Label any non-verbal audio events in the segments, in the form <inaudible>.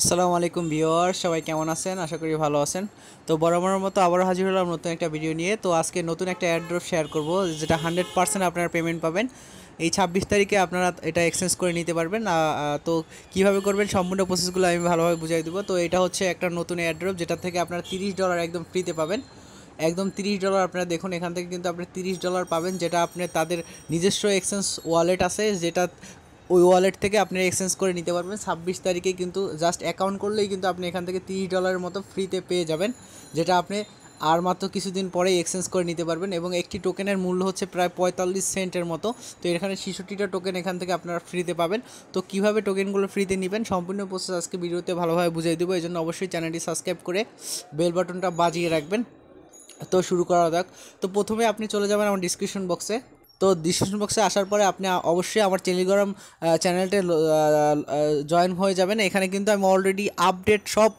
আসসালামু আলাইকুম ভিওয়ার সবাই কেমন আছেন আশা করি ভালো আছেন তো বরাবরের মতো আবারও হাজির হলাম নতুন একটা ভিডিও নিয়ে তো আজকে নতুন একটা অ্যাড্রপ শেয়ার করব যেটা হান্ড্রেড পার্সেন্ট আপনারা পেমেন্ট পাবেন এই ছাব্বিশ তারিখে আপনারা এটা এক্সচেঞ্জ করে নিতে পারবেন তো কিভাবে করবেন সম্পূর্ণ প্রসেসগুলো আমি ভালোভাবে বুঝিয়ে দেবো তো এটা হচ্ছে একটা নতুন অ্যাড্রপ যেটা থেকে আপনারা তিরিশ ডলার একদম ফ্রিতে পাবেন একদম তিরিশ ডলার আপনারা দেখুন এখান থেকে কিন্তু আপনি তিরিশ ডলার পাবেন যেটা আপনি তাদের নিজস্ব এক্সচেঞ্জ ওয়ালেট আছে যেটা ওই ওয়ালেট থেকে আপনি এক্সচেঞ্জ করে নিতে পারবেন ছাব্বিশ তারিখে কিন্তু জাস্ট অ্যাকাউন্ট করলেই কিন্তু আপনি এখান থেকে তিরিশ ডলারের মতো ফ্রিতে পেয়ে যাবেন যেটা আপনি আর মাত্র কিছুদিন পরেই এক্সচেঞ্জ করে নিতে পারবেন এবং একটি টোকেনের মূল্য হচ্ছে প্রায় পঁয়তাল্লিশ সেন্টের মতো তো এখানে ছিষট্টিটা টোকেন এখান থেকে আপনারা ফ্রিতে পাবেন তো কিভাবে টোকেনগুলো ফ্রিতে নেবেন সম্পূর্ণ প্রসেস আজকে ভিডিওতে ভালোভাবে বুঝিয়ে দেবো এই জন্য অবশ্যই চ্যানেলটি সাবস্ক্রাইব করে বেল বাটনটা বাজিয়ে রাখবেন তো শুরু করা যাক তো প্রথমে আপনি চলে যাবেন আমার ডিসক্রিপশন বক্সে তো ডিসক্রিপশন বক্সে আসার পরে আপনি অবশ্যই আমার টেলিগ্রাম চ্যানেলটা জয়েন হয়ে যাবেন এখানে কিন্তু আমি অলরেডি আপডেট সব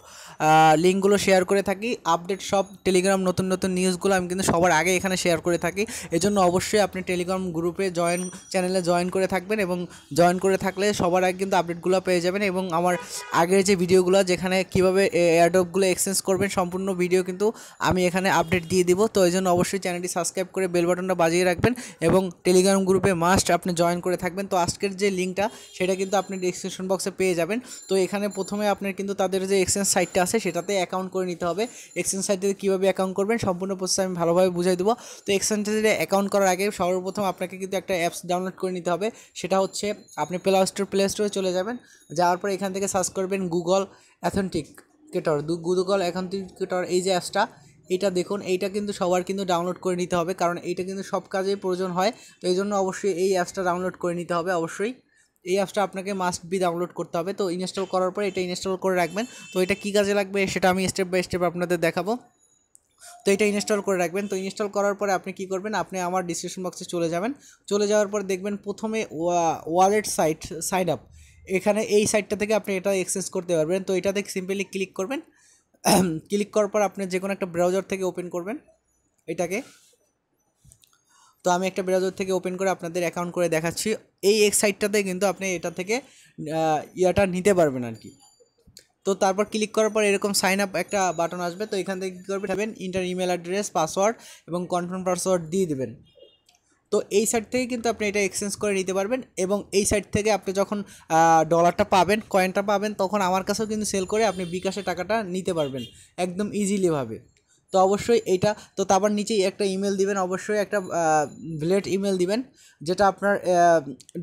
লিঙ্কগুলো শেয়ার করে থাকি আপডেট সব টেলিগ্রাম নতুন নতুন নিউজগুলো আমি কিন্তু সবার আগে এখানে শেয়ার করে থাকি এজন্য অবশ্যই আপনি টেলিগ্রাম গ্রুপে জয়েন চ্যানেলে জয়েন করে থাকবেন এবং জয়েন করে থাকলে সবার আগে কিন্তু আপডেটগুলো পেয়ে যাবেন এবং আমার আগের যে ভিডিওগুলো যেখানে কীভাবে এয়ারড্রপগুলো এক্সচেঞ্জ করবেন সম্পূর্ণ ভিডিও কিন্তু আমি এখানে আপডেট দিয়ে দিব তো এই জন্য অবশ্যই চ্যানেলটি সাবস্ক্রাইব করে বেল বাটনটা বাজিয়ে রাখবেন এবং টেলিগ্রাম গ্রুপে মাস্ট আপনি জয়েন করে থাকবেন তো আজকের যে লিঙ্কটা সেটা কিন্তু আপনি ডিসক্রিপশন বক্সে পেয়ে যাবেন তো এখানে প্রথমে আপনার কিন্তু তাদের যে এক্সচেঞ্জ সাইটটা আছে সেটাতে অ্যাকাউন্ট করে নিতে হবে এক্সচেঞ্জ সাইটে কীভাবে অ্যাকাউন্ট করবেন সম্পূর্ণ প্রসেস আমি ভালোভাবে বুঝাই দেবো তো এক্সচেঞ্জ সাইটে অ্যাকাউন্ট করার আগে সর্বপ্রথম আপনাকে কিন্তু একটা অ্যাপস ডাউনলোড করে নিতে হবে সেটা হচ্ছে আপনি প্লে স্টোর প্লে স্টোরে চলে যাবেন যাওয়ার পর এখান থেকে সার্চ করবেন Google authenticator Google authenticator এই যে অ্যাপসটা এটা দেখুন এইটা কিন্তু সবার কিন্তু ডাউনলোড করে নিতে হবে কারণ এইটা কিন্তু সব কাজেই প্রয়োজন হয় তো এই জন্য অবশ্যই এই অ্যাপসটা ডাউনলোড করে নিতে হবে অবশ্যই এই অ্যাপসটা আপনাকে মাস্ট বি ডাউনলোড করতে হবে তো ইনস্টল করার পরে এটা ইনস্টল করে রাখবেন তো এটা কী কাজে লাগবে সেটা আমি স্টেপ বাই স্টেপ আপনাদের দেখাবো তো এটা ইনস্টল করে রাখবেন তো ইনস্টল করার পরে আপনি কি করবেন আপনি আমার ডিসক্রিপশন বক্সে চলে যাবেন চলে যাওয়ার পর দেখবেন প্রথমে ওয়ালেট সাইট সাইন আপ এখানে এই সাইটটা থেকে আপনি এটা এক্সচেঞ্জ করতে পারবেন তো এটাতে সিম্পলি ক্লিক করবেন ক্লিক <clears throat> করার পর আপনি যে কোনো একটা ব্রাউজার থেকে ওপেন করবেন এটাকে তো আমি একটা ব্রাউজার থেকে ওপেন করে আপনাদের অ্যাকাউন্ট করে দেখাচ্ছি এই এক্সাইটটাতে কিন্তু আপনি এটা থেকে ইয়াটা নিতে পারবেন আর কি তো তারপর ক্লিক করার পর এরকম সাইন আপ একটা বাটন আসবে তো এখান থেকে কী করবে ইন্টার ইমেল অ্যাড্রেস পাসওয়ার্ড এবং কনফার্ম পাসওয়ার্ড দিয়ে দেবেন তো এই সাইট থেকে কিন্তু আপনি এটা এক্সচেঞ্জ করে নিতে পারবেন এবং এই সাইট থেকে আপনি যখন ডলারটা পাবেন কয়েনটা পাবেন তখন আমার কাছেও কিন্তু সেল করে আপনি বিকাশে টাকাটা নিতে পারবেন একদম ইজিলিভাবে তো অবশ্যই এইটা তো তারপর নিচেই একটা ইমেল দিবেন অবশ্যই একটা ভিলেট ইমেল দিবেন যেটা আপনার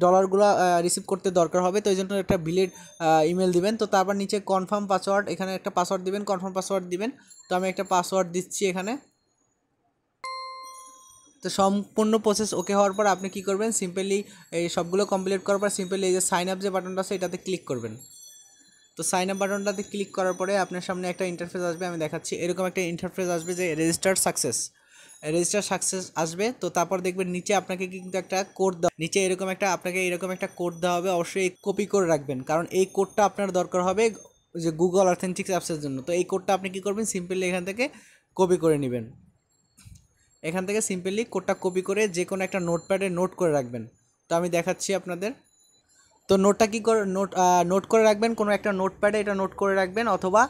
ডলারগুলো রিসিভ করতে দরকার হবে তো এই জন্য একটা ভিলেট ইমেল দিবেন তো তারপর নিচে কনফার্ম পাসওয়ার্ড এখানে একটা পাসওয়ার্ড দিবেন কনফার্ম পাসওয়ার্ড দিবেন তো আমি একটা পাসওয়ার্ড দিচ্ছি এখানে তো সম্পূর্ণ প্রসেস ওকে হওয়ার পর আপনি কি করবেন সিম্পলি এই সবগুলো কমপ্লিট করার পর সিম্পলি এই যে সাইন আপ যে বাটনটা আছে এটাতে ক্লিক করবেন তো সাইন আপ বাটনটাতে ক্লিক করার পরে আপনার সামনে একটা ইন্টারফেস আসবে আমি দেখাচ্ছি এরকম একটা ইন্টারফেস আসবে যে রেজিস্টার সাকসেস রেজিস্টার সাকসেস আসবে তো তারপর দেখবেন নিচে আপনাকে কিন্তু একটা কোড দেওয়া নিচে এরকম একটা আপনাকে এরকম একটা কোড দেওয়া হবে অবশ্যই কপি করে রাখবেন কারণ এই কোডটা আপনার দরকার হবে যে গুগল অথেন্টিক্স অ্যাপসের জন্য তো এই কোডটা আপনি কী করবেন সিম্পলি এখান থেকে কপি করে নেবেন এখান থেকে সিম্পলি কোডটা কপি করে যে কোনো একটা নোটপ্যাডে নোট করে রাখবেন তো আমি দেখাচ্ছি আপনাদের তো নোটটা কী করে নোট নোট করে রাখবেন কোনো একটা নোটপ্যাডে এটা নোট করে রাখবেন অথবা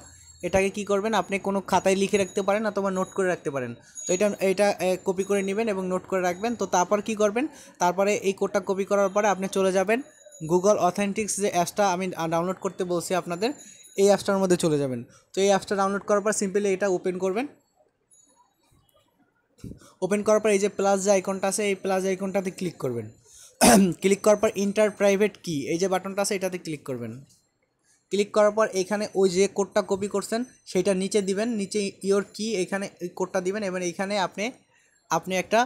এটাকে কি করবেন আপনি কোনো খাতায় লিখে রাখতে পারেন অথবা নোট করে রাখতে পারেন তো এটা এটা কপি করে নেবেন এবং নোট করে রাখবেন তো তারপর কি করবেন তারপরে এই কোডটা কপি করার পরে আপনি চলে যাবেন গুগল অথেন্টিক্স যে অ্যাপসটা আমি ডাউনলোড করতে বলছি আপনাদের এই অ্যাপসটার মধ্যে চলে যাবেন তো এই অ্যাপসটা ডাউনলোড করার পর সিম্পলি এটা ওপেন করবেন ওপেন করার পর এই যে প্লাস যে আইকনটা আছে এই প্লাস আইকনটাতে ক্লিক করবেন <clears throat> ক্লিক করার পর ইন্টার প্রাইভেট কি এই যে বাটনটা আছে এটাতে ক্লিক করবেন ক্লিক করার পর এখানে ওই যে কোডটা কপি করছেন সেটা নিচে দিবেন নিচে ইওর কি এখানে কোডটা দিবেন এবং এখানে আপনি আপনি একটা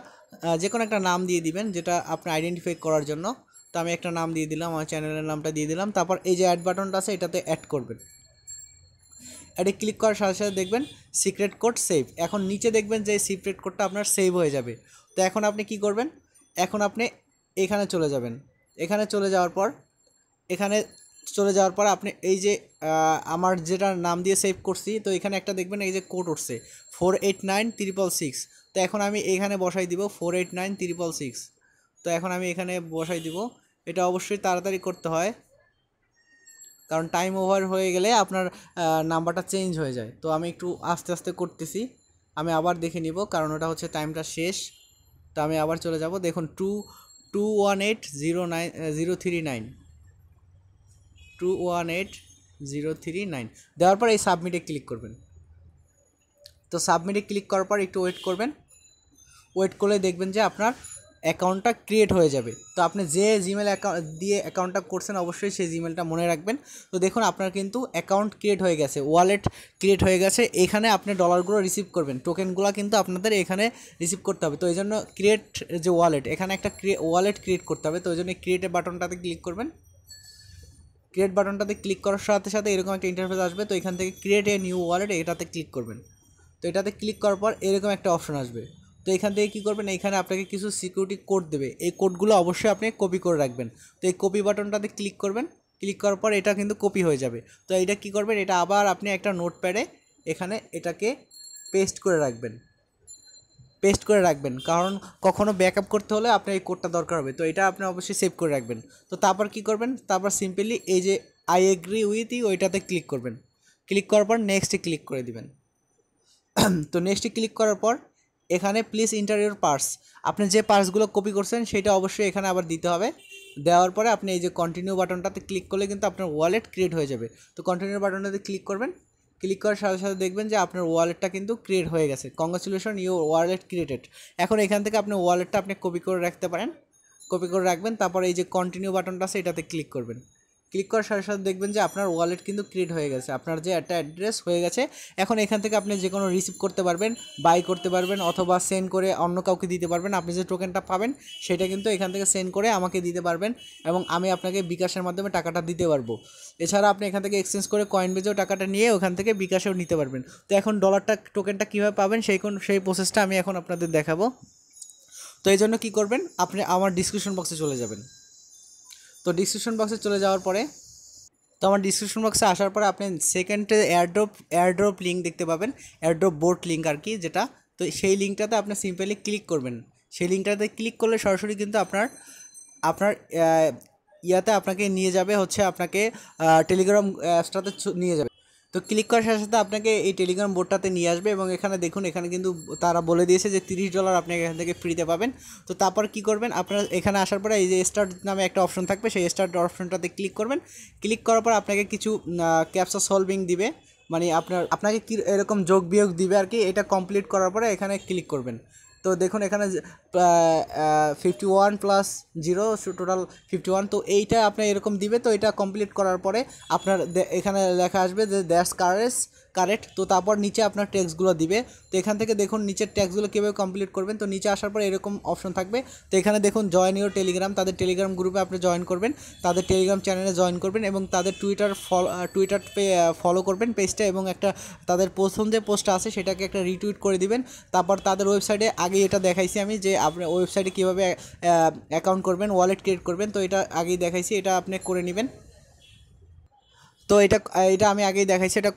যে কোনো একটা নাম দিয়ে দিবেন যেটা আপনি আইডেন্টিফাই করার জন্য তো আমি একটা নাম দিয়ে দিলাম আমার চ্যানেলের নামটা দিয়ে দিলাম তারপর এই যে অ্যাড বাটনটা আছে এটাতে অ্যাড করবেন অ্যাডে ক্লিক করার সাথে সাথে দেখবেন সিক্রেট কোড সেভ এখন নিচে দেখবেন যে সিক্রেট কোডটা আপনার সেভ হয়ে যাবে তো এখন আপনি কি করবেন এখন আপনি এখানে চলে যাবেন এখানে চলে যাওয়ার পর এখানে চলে যাওয়ার পর আপনি এই যে আমার যেটা নাম দিয়ে সেভ করছি তো এখানে একটা দেখবেন এই যে কোড উঠছে four eight nine triple six তো এখন আমি এখানে বসাই দিব four eight nine triple six তো এখন আমি এখানে বসাই দিব এটা অবশ্যই তাড়াতাড়ি করতে হয় কারণ টাইম ওভার হয়ে গেলে আপনার নাম্বারটা চেঞ্জ হয়ে যায় তো আমি একটু আস্তে আস্তে করতেছি আমি আবার দেখে নিব কারণ ওটা হচ্ছে টাইমটা শেষ তো আমি আবার চলে যাব দেখুন two two one eight zero nine zero three nine two one eight zero three nine দেওয়ার পর এই সাবমিটে ক্লিক করবেন তো সাবমিটে ক্লিক করার পর একটু ওয়েট করবেন ওয়েট করলে দেখবেন যে আপনার অ্যাকাউন্টটা ক্রিয়েট হয়ে যাবে তো আপনি যে জিমেল অ্যাকাউন্ট দিয়ে অ্যাকাউন্টটা করছেন অবশ্যই সেই জিমেলটা মনে রাখবেন তো দেখুন আপনার কিন্তু অ্যাকাউন্ট ক্রিয়েট হয়ে গেছে ওয়ালেট ক্রিয়েট হয়ে গেছে এখানে আপনি ডলারগুলো রিসিভ করবেন টোকেনগুলো কিন্তু আপনাদের এখানে রিসিভ করতে হবে তো এই জন্য ক্রিয়েট যে ওয়ালেট এখানে একটা ওয়ালেট ক্রিয়েট করতে হবে তো ওই জন্য ক্রিয়েটে বাটনটাতে ক্লিক করবেন ক্রিয়েট বাটনটাতে ক্লিক করার সাথে সাথে এরকম একটা ইন্টারফেস আসবে তো এখান থেকে ক্রিয়েট এ নিউ ওয়ালেট এটাতে ক্লিক করবেন তো এটাতে ক্লিক করার পর এরকম একটা অপশন আসবে তো এখান থেকে কী করবেন এখানে আপনাকে কিছু সিকিউরিটি কোড দেবে এই কোডগুলো অবশ্যই আপনি কপি করে রাখবেন তো এই কপি বাটনটাতে ক্লিক করবেন ক্লিক করার পর এটা কিন্তু কপি হয়ে যাবে তো এটা কি করবেন এটা আবার আপনি একটা নোটপ্যাডে এখানে এটাকে পেস্ট করে রাখবেন পেস্ট করে রাখবেন কারণ কখনও ব্যাকআপ করতে হলে আপনার এই কোডটা দরকার হবে তো এটা আপনি অবশ্যই সেভ করে রাখবেন তো তারপর কি করবেন তারপর সিম্পলি এই যে আই এগ্রি উইথ ই ওইটাতে ক্লিক করবেন ক্লিক করার পর নেক্সটে ক্লিক করে দিবেন <clears throat> তো নেক্সটে ক্লিক করার পর এখানে প্লিজ ইন্টার ইউর পার্স আপনি যে পার্সগুলো কপি করছেন সেটা অবশ্যই এখানে আবার দিতে হবে দেওয়ার পরে আপনি এই যে কন্টিনিউ বাটনটাতে ক্লিক করলে কিন্তু আপনার ওয়ালেট ক্রিয়েট হয়ে যাবে তো কন্টিনিউ বাটনটাতে ক্লিক করবেন ক্লিক করার সাথে সাথে দেখবেন যে আপনার ওয়ালেটটা কিন্তু ক্রিয়েট হয়ে গেছে কংগ্রাচুলেশন ইউ ওয়ালেট ক্রিয়েটেড এখন এখান থেকে আপনি ওয়ালেটটা আপনি কপি করে রাখতে পারেন কপি করে রাখবেন তারপর এই যে কন্টিনিউ বাটনটা আছে এটাতে ক্লিক করবেন ক্লিক করার সাথে সাথে দেখবেন যে আপনার ওয়ালেট কিন্তু ক্রিয়েট হয়ে গেছে আপনার যে একটা অ্যাড্রেস হয়ে গেছে এখন এখান থেকে আপনি যে কোনো রিসিভ করতে পারবেন বাই করতে পারবেন অথবা সেন্ড করে অন্য কাউকে দিতে পারবেন আপনি যে টোকেনটা পাবেন সেটা কিন্তু এখান থেকে সেন্ড করে আমাকে দিতে পারবেন এবং আমি আপনাকে বিকাশের মাধ্যমে টাকাটা দিতে পারবো এছাড়া আপনি এখান থেকে এক্সচেঞ্জ করে কয়েন বেজেও টাকাটা নিয়ে ওখান থেকে বিকাশেও নিতে পারবেন তো এখন ডলারটা টোকেনটা কীভাবে পাবেন সেই কোন সেই প্রসেসটা আমি এখন আপনাদের দেখাবো তো এই জন্য কী করবেন আপনি আমার ডিসক্রিপশন বক্সে চলে যাবেন তো ডিসক্রিপশন বক্সে চলে যাওয়ার পরে তো আমার ডিসক্রিপশন বক্সে আসার পরে আপনি সেকেন্ডে এয়ারড্রপ এয়ারড্রপ লিঙ্ক দেখতে পাবেন এয়ারড্রপ বোর্ড লিঙ্ক আর কি যেটা তো সেই লিঙ্কটাতে আপনি সিম্পলি ক্লিক করবেন সেই লিঙ্কটাতে ক্লিক করলে সরাসরি কিন্তু আপনার আপনার ইয়াতে আপনাকে নিয়ে যাবে হচ্ছে আপনাকে টেলিগ্রাম অ্যাপসটাতে নিয়ে যাবে তো ক্লিক করার সাথে সাথে আপনাকে এই টেলিগ্রাম বোর্ডটাতে নিয়ে আসবে এবং এখানে দেখুন এখানে কিন্তু তারা বলে দিয়েছে যে তিরিশ ডলার আপনাকে এখান থেকে ফ্রিতে পাবেন তো তারপর কি করবেন আপনার এখানে আসার পরে এই যে স্টার্ট নামে একটা অপশন থাকবে সেই স্টার্ট অপশনটাতে ক্লিক করবেন ক্লিক করার পর আপনাকে কিছু ক্যাপসা সলভিং দিবে মানে আপনার আপনাকে কী এরকম যোগ বিয়োগ দিবে আর কি এটা কমপ্লিট করার পরে এখানে ক্লিক করবেন তো দেখুন এখানে fifty one plus zero total fifty one তো এইটা আপনি এরকম দিবে তো এটা কমপ্লিট করার পরে আপনার এখানে লেখা আসবে যে দ্যাশ কারেস কারেক্ট তো তারপর নিচে আপনার ট্যাক্সগুলো দিবে তো এখান থেকে দেখুন নিচের ট্যাক্সগুলো কীভাবে কমপ্লিট করবেন তো নিচে আসার পর এরকম অপশন থাকবে তো এখানে দেখুন জয়েন ইউর টেলিগ্রাম তাদের টেলিগ্রাম গ্রুপে আপনি জয়েন করবেন তাদের টেলিগ্রাম চ্যানেলে জয়েন করবেন এবং তাদের টুইটার ফলো টুইটার ফলো করবেন পেজটা এবং একটা তাদের প্রথম যে পোস্টটা আছে সেটাকে একটা রিটুইট করে দিবেন তারপর তাদের ওয়েবসাইটে আগে এটা দেখাইছি আমি যে আপনার ওয়েবসাইটে কীভাবে অ্যাকাউন্ট করবেন ওয়ালেট ক্রিয়েট করবেন তো এটা আগেই দেখাইছি এটা আপনি করে নেবেন তো এটা এটা আমি আগেই দেখাইছি এটা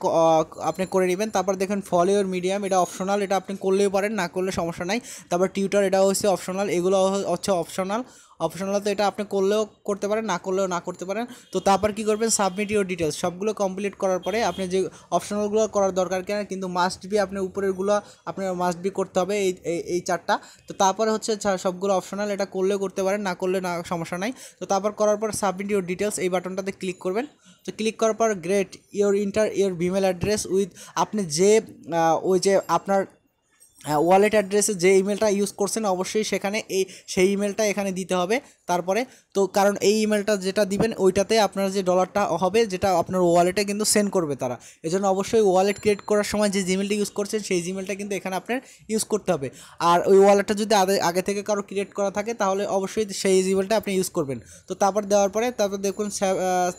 আপনি করে নেবেন তারপর দেখেন ফলে ইউর মিডিয়াম এটা অপশনাল এটা আপনি করলেও পারেন না করলে সমস্যা নাই তারপর টিউটার এটা হচ্ছে অপশনাল এগুলো হচ্ছে অপশনাল অপশনাল তো এটা আপনি করলেও করতে পারেন না করলেও না করতে পারেন তো তারপর কি করবেন সাবমিট ইউর ডিটেলস সবগুলো কমপ্লিট করার পরে আপনি যে অপশনালগুলো করার দরকার কেন কিন্তু মাস্ট বি আপনি উপরেরগুলো আপনার মাস্ট বি করতে হবে এই এই চারটা তো তারপরে হচ্ছে সবগুলো অপশনাল এটা করলেও করতে পারেন না করলে না সমস্যা নাই তো তারপর করার পর সাবমিট ইউর ডিটেলস এই বাটনটাতে ক্লিক করবেন তো ক্লিক করার পর great your enter your Gmail address with আপনি যে ওই যে আপনার ওয়ালেট অ্যাড্রেসে যে ইমেলটা ইউজ করছেন অবশ্যই সেখানে এই সেই ইমেলটা এখানে দিতে হবে তারপরে তো কারণ এই ইমেলটা যেটা দিবেন ওইটাতে আপনার যে ডলারটা হবে যেটা আপনার ওয়ালেটে কিন্তু সেন্ড করবে তারা এজন্য অবশ্যই ওয়ালেট ক্রিয়েট করার সময় যে জিমেলটা ইউজ করছেন সেই জিমেলটা কিন্তু এখানে আপনার ইউজ করতে হবে আর ওই ওয়ালেটটা যদি আগে থেকে কারো ক্রিয়েট করা থাকে তাহলে অবশ্যই সেই জিমেলটা আপনি ইউজ করবেন তো তারপর দেওয়ার পরে তারপর দেখুন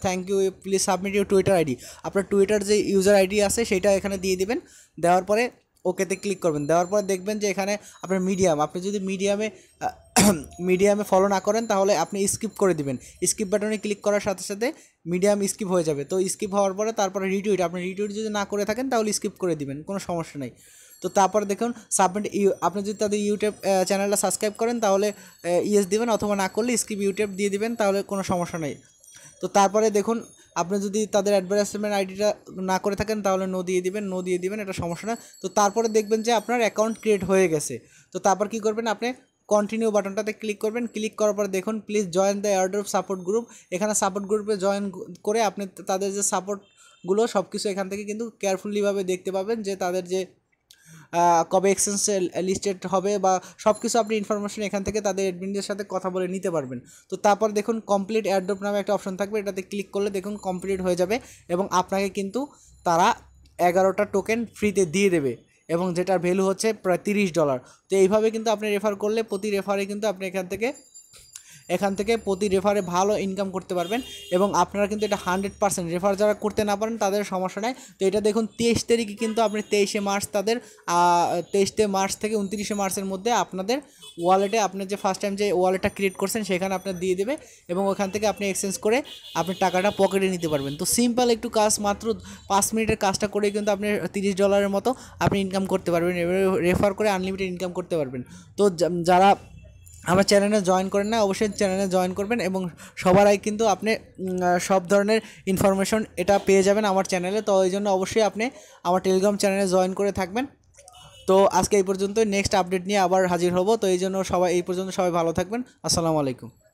thank you please submit you Twitter ID আপনার টুইটার যে ইউজার আইডি আছে সেটা এখানে দিয়ে দেবেন দেওয়ার পরে ওকেতে ক্লিক করবেন দেওয়ার পর দেখবেন যে এখানে আপনার মিডিয়াম আপনি যদি মিডিয়ামে <clears throat> মিডিয়ামে ফলো না করেন তাহলে আপনি স্কিপ করে দিবেন স্কিপ বাটনে ক্লিক করার সাথে সাথে মিডিয়াম স্কিপ হয়ে যাবে তো স্কিপ হওয়ার পরে তারপরে রিটুইট আপনি রিটুইট যদি না করে থাকেন তাহলে স্কিপ করে দিবেন কোনো সমস্যা নেই তো তারপর দেখুন সাবমিট ইউ আপনি যদি তাদের ইউটিউব চ্যানেলটা সাবস্ক্রাইব করেন তাহলে ইয়েস দিবেন অথবা না করলে স্কিপ ইউটিউব দিয়ে দিবেন তাহলে কোনো সমস্যা নেই তো তারপরে দেখুন আপনি যদি তাদের অ্যাডভার্টাইজমেন্ট আইডিটা না করে থাকেন তাহলে নো দিয়ে দিবেন নো দিয়ে দিবেন এটা সমস্যা না তো তারপরে দেখবেন যে আপনার অ্যাকাউন্ট ক্রিয়েট হয়ে গেছে তো তারপর কি করবেন আপনি কন্টিনিউ বাটনটাতে ক্লিক করবেন ক্লিক করার পর দেখুন please join the airdrop support group এখানে সাপোর্ট গ্রুপে জয়েন করে আপনি তাদের যে সাপোর্টগুলো সব কিছু এখান থেকে কিন্তু কেয়ারফুলিভাবে দেখতে পাবেন যে তাদের যে কবে এক্সচেঞ্জ লিস্টেড হবে বা সব কিছু আপনি ইনফরমেশন এখান থেকে তাদের অ্যাডমিনদের সাথে কথা বলে নিতে পারবেন তো তারপর দেখুন কমপ্লিট অ্যাড্রপ নামে একটা অপশন থাকবে এটাতে ক্লিক করলে দেখুন কমপ্লিট হয়ে যাবে এবং আপনাকে কিন্তু তারা এগারোটা টোকেন ফ্রিতে দিয়ে দেবে এবং যেটার ভ্যালু হচ্ছে প্রায় তিরিশ ডলার তো এইভাবে কিন্তু আপনি রেফার করলে প্রতি রেফারে কিন্তু আপনি এখান থেকে এখান থেকে প্রতি রেফারে ভালো ইনকাম করতে পারবেন এবং আপনারা কিন্তু এটা হান্ড্রেড পার্সেন্ট রেফার যারা করতে না পারেন তাদের সমস্যা নেয় তো এটা দেখুন তেইশ তারিখে কিন্তু আপনি তেইশে মার্চ তাদের তেইশে মার্চ থেকে উনত্রিশে মার্চের মধ্যে আপনাদের ওয়ালেটে আপনার যে ফার্স্ট টাইম যে ওয়ালেটটা ক্রিয়েট করছেন সেখানে আপনার দিয়ে দেবে এবং ওখান থেকে আপনি এক্সচেঞ্জ করে আপনি টাকাটা পকেটে নিতে পারবেন তো সিম্পল একটু কাজ মাত্র পাঁচ মিনিটের কাজটা করে কিন্তু আপনি তিরিশ ডলারের মতো আপনি ইনকাম করতে পারবেন রেফার করে আনলিমিটেড ইনকাম করতে পারবেন তো যারা আমার চ্যানেলে জয়েন করেন না অবশ্যই চ্যানেলে জয়েন করবেন এবং সবার আগে কিন্তু আপনি সব ধরনের ইনফরমেশন এটা পেয়ে যাবেন আমার চ্যানেলে তো ওই জন্য অবশ্যই আপনি আমার টেলিগ্রাম চ্যানেলে জয়েন করে থাকবেন তো আজকে এই পর্যন্ত নেক্সট আপডেট নিয়ে আবার হাজির হব তো এই জন্য সবাই এই পর্যন্ত সবাই ভালো থাকবেন আসসালামু আলাইকুম